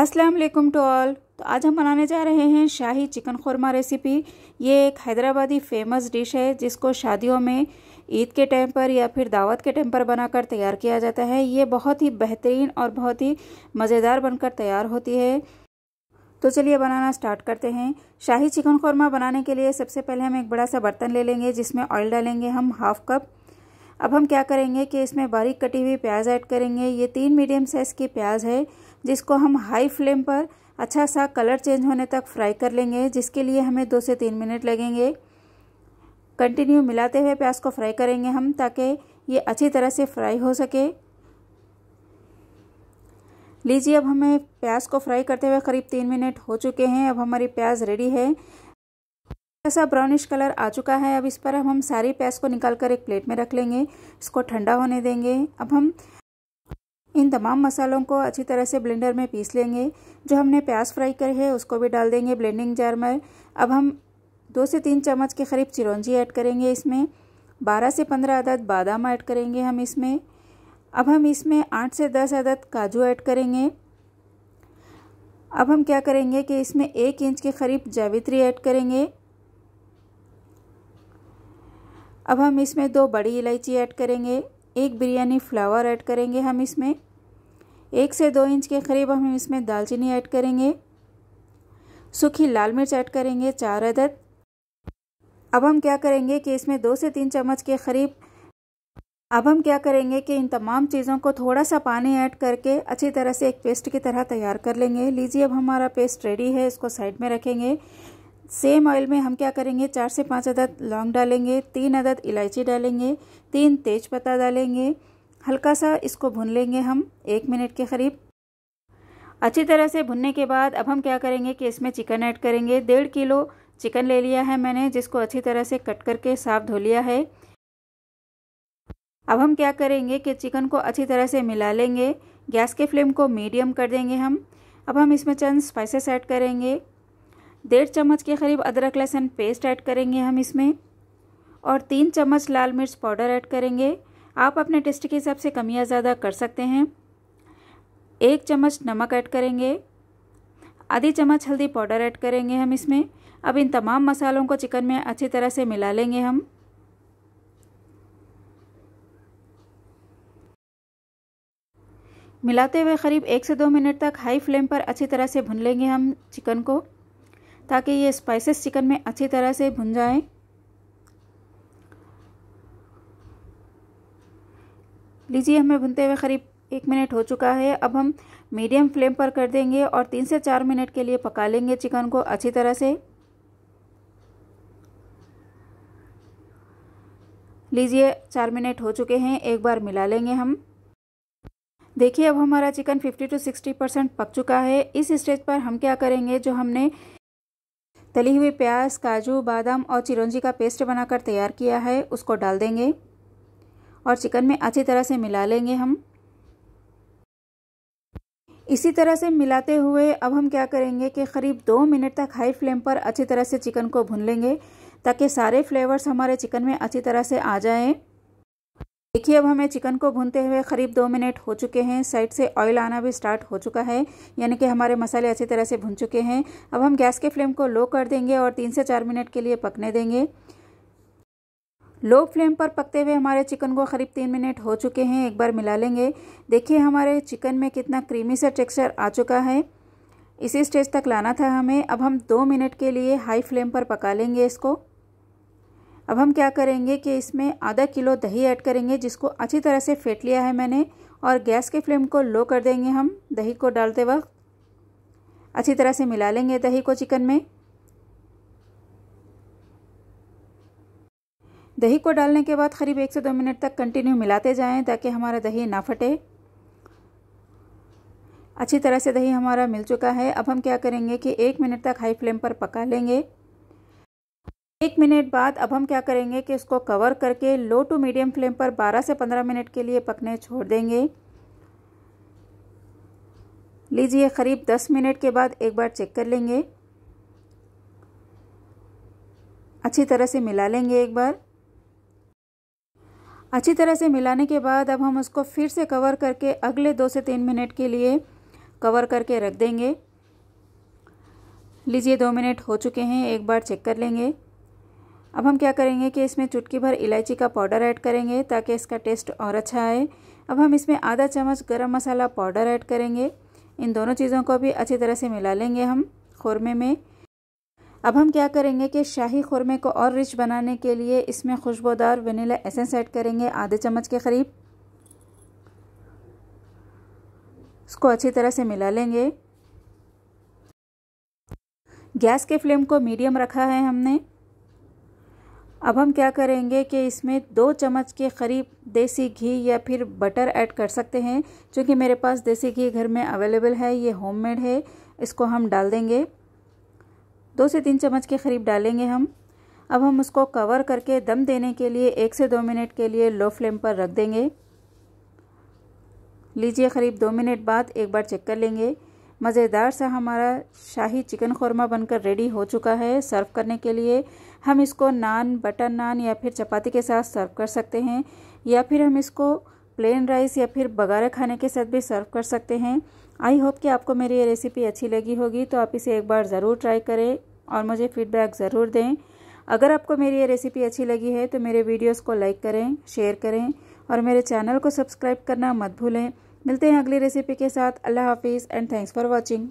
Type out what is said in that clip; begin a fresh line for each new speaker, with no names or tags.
अस्सलाम वालेकुम to all तो आज हम बनाने जा रहे हैं शाही चिकन खुरमा रेसिपी ये एक हैदराबादी फेमस डिश है जिसको शादियों में ईद के टाइम पर या फिर दावत के टाइम पर बनाकर तैयार किया जाता है ये बहुत ही बेहतरीन और बहुत ही मज़ेदार बनकर तैयार होती है तो चलिए बनाना स्टार्ट करते हैं शाही चिकन खुरमा बनाने के लिए सबसे पहले हम एक बड़ा सा बर्तन ले लेंगे जिसमें ऑयल डालेंगे हम हाफ कप अब हम क्या करेंगे कि इसमें बारीक कटी हुई प्याज ऐड करेंगे ये तीन मीडियम साइज़ की प्याज है जिसको हम हाई फ्लेम पर अच्छा सा कलर चेंज होने तक फ्राई कर लेंगे जिसके लिए हमें दो से तीन मिनट लगेंगे कंटिन्यू मिलाते हुए प्याज को फ्राई करेंगे हम ताकि ये अच्छी तरह से फ्राई हो सके लीजिए अब हमें प्याज को फ्राई करते हुए करीब तीन मिनट हो चुके हैं अब हमारी प्याज रेडी है ऐसा ब्राउनिश कलर आ चुका है अब इस पर हम सारी प्याज को निकाल कर एक प्लेट में रख लेंगे इसको ठंडा होने देंगे अब हम इन तमाम मसालों को अच्छी तरह से ब्लेंडर में पीस लेंगे जो हमने प्याज फ्राई करी है उसको भी डाल देंगे ब्लेंडिंग जार में अब हम दो से तीन चम्मच के करीब चिरौंजी ऐड करेंगे इसमें बारह से पंद्रह अदद बादाम ऐड करेंगे हम इसमें अब हम इसमें आठ से दस अदद काजू ऐड करेंगे अब हम क्या करेंगे कि इसमें एक इंच के करीब जावित्री ऐड करेंगे अब हम इसमें दो बड़ी इलायची ऐड करेंगे एक बिरयानी फ्लावर ऐड करेंगे हम इसमें एक से दो इंच के करीब हम इसमें दालचीनी ऐड करेंगे सूखी लाल मिर्च ऐड करेंगे चार अदद अब हम क्या करेंगे कि इसमें दो से तीन चम्मच के करीब अब हम क्या करेंगे कि इन तमाम चीज़ों को थोड़ा सा पानी ऐड करके अच्छी तरह से एक पेस्ट की तरह तैयार कर लेंगे लीजिए अब हमारा पेस्ट रेडी है इसको साइड में रखेंगे सेम ऑयल में हम क्या करेंगे चार से पाँच अदद लौंग डालेंगे तीन अदद इलायची डालेंगे तीन तेज पत्ता डालेंगे हल्का सा इसको भून लेंगे हम एक मिनट के करीब अच्छी तरह से भुनने के बाद अब हम क्या करेंगे कि इसमें चिकन ऐड करेंगे डेढ़ किलो चिकन ले लिया है मैंने जिसको अच्छी तरह से कट करके साफ धो लिया है अब हम क्या करेंगे कि चिकन को अच्छी तरह से मिला लेंगे गैस के फ्लेम को मीडियम कर देंगे हम अब हम इसमें चंद स्पाइसेस ऐड करेंगे डेढ़ चम्मच के करीब अदरक लहसुन पेस्ट ऐड करेंगे हम इसमें और तीन चम्मच लाल मिर्च पाउडर ऐड करेंगे आप अपने टेस्ट के हिसाब से कम या ज़्यादा कर सकते हैं एक चम्मच नमक ऐड करेंगे आधी चम्मच हल्दी पाउडर ऐड करेंगे हम इसमें अब इन तमाम मसालों को चिकन में अच्छी तरह से मिला लेंगे हम मिलाते हुए करीब एक से दो मिनट तक हाई फ्लेम पर अच्छी तरह से भून लेंगे हम चिकन को ताकि ये स्पाइसेस चिकन में अच्छी तरह से भुन जाए लीजिए हमें भुनते हुए करीब एक मिनट हो चुका है अब हम मीडियम फ्लेम पर कर देंगे और तीन से चार मिनट के लिए पका लेंगे चिकन को अच्छी तरह से लीजिए चार मिनट हो चुके हैं एक बार मिला लेंगे हम देखिए अब हमारा चिकन 50 टू 60 परसेंट पक चुका है इस स्टेज पर हम क्या करेंगे जो हमने तली हुई प्याज काजू बादाम और चिरौंजी का पेस्ट बनाकर तैयार किया है उसको डाल देंगे और चिकन में अच्छी तरह से मिला लेंगे हम इसी तरह से मिलाते हुए अब हम क्या करेंगे कि करीब दो मिनट तक हाई फ्लेम पर अच्छी तरह से चिकन को भून लेंगे ताकि सारे फ्लेवर्स हमारे चिकन में अच्छी तरह से आ जाएं देखिए अब हमें चिकन को भूनते हुए करीब दो मिनट हो चुके हैं साइड से ऑयल आना भी स्टार्ट हो चुका है यानी कि हमारे मसाले अच्छी तरह से भुन चुके हैं अब हम गैस के फ्लेम को लो कर देंगे और तीन से चार मिनट के लिए पकने देंगे लो फ्लेम पर पकते हुए हमारे चिकन को करीब तीन मिनट हो चुके हैं एक बार मिला लेंगे देखिए हमारे चिकन में कितना क्रीमी सा टेक्स्चर आ चुका है इसी स्टेज तक लाना था हमें अब हम दो मिनट के लिए हाई फ्लेम पर पका लेंगे इसको अब हम क्या करेंगे कि इसमें आधा किलो दही ऐड करेंगे जिसको अच्छी तरह से फेंट लिया है मैंने और गैस के फ्लेम को लो कर देंगे हम दही को डालते वक्त अच्छी तरह से मिला लेंगे दही को चिकन में दही को डालने के बाद करीब एक से दो मिनट तक कंटिन्यू मिलाते जाएं ताकि हमारा दही ना फटे अच्छी तरह से दही हमारा मिल चुका है अब हम क्या करेंगे कि एक मिनट तक हाई फ्लेम पर पका लेंगे एक मिनट बाद अब हम क्या करेंगे कि इसको कवर करके लो टू मीडियम फ्लेम पर 12 से 15 मिनट के लिए पकने छोड़ देंगे लीजिए करीब 10 मिनट के बाद एक बार चेक कर लेंगे अच्छी तरह से मिला लेंगे एक बार अच्छी तरह से मिलाने के बाद अब हम उसको फिर से कवर करके अगले दो से तीन मिनट के लिए कवर करके रख देंगे लीजिए दो मिनट हो चुके हैं एक बार चेक कर लेंगे अब हम क्या करेंगे कि इसमें चुटकी भर इलायची का पाउडर ऐड करेंगे ताकि इसका टेस्ट और अच्छा आए अब हम इसमें आधा चम्मच गरम मसाला पाउडर ऐड करेंगे इन दोनों चीज़ों को भी अच्छी तरह से मिला लेंगे हम खुरमे में अब हम क्या करेंगे कि शाही खुरमे को और रिच बनाने के लिए इसमें खुशबोदार वनीला एसेंस ऐड करेंगे आधे चम्मच के करीब इसको अच्छी तरह से मिला लेंगे गैस के फ्लेम को मीडियम रखा है हमने अब हम क्या करेंगे कि इसमें दो चम्मच के करीब देसी घी या फिर बटर ऐड कर सकते हैं क्योंकि मेरे पास देसी घी घर में अवेलेबल है ये होममेड है इसको हम डाल देंगे दो से तीन चम्मच के करीब डालेंगे हम अब हम उसको कवर करके दम देने के लिए एक से दो मिनट के लिए लो फ्लेम पर रख देंगे लीजिए करीब दो मिनट बाद एक बार चेक कर लेंगे मज़ेदार सा हमारा शाही चिकन खोरमा बनकर रेडी हो चुका है सर्व करने के लिए हम इसको नान बटर नान या फिर चपाती के साथ सर्व कर सकते हैं या फिर हम इसको प्लेन राइस या फिर बघारा खाने के साथ भी सर्व कर सकते हैं आई होप कि आपको मेरी ये रेसिपी अच्छी लगी होगी तो आप इसे एक बार ज़रूर ट्राई करें और मुझे फीडबैक ज़रूर दें अगर आपको मेरी ये रेसिपी अच्छी लगी है तो मेरे वीडियोस को लाइक करें शेयर करें और मेरे चैनल को सब्सक्राइब करना मत भूलें मिलते हैं अगली रेसिपी के साथ अल्लाह हाफिज़ एंड थैंक्स फॉर वॉचिंग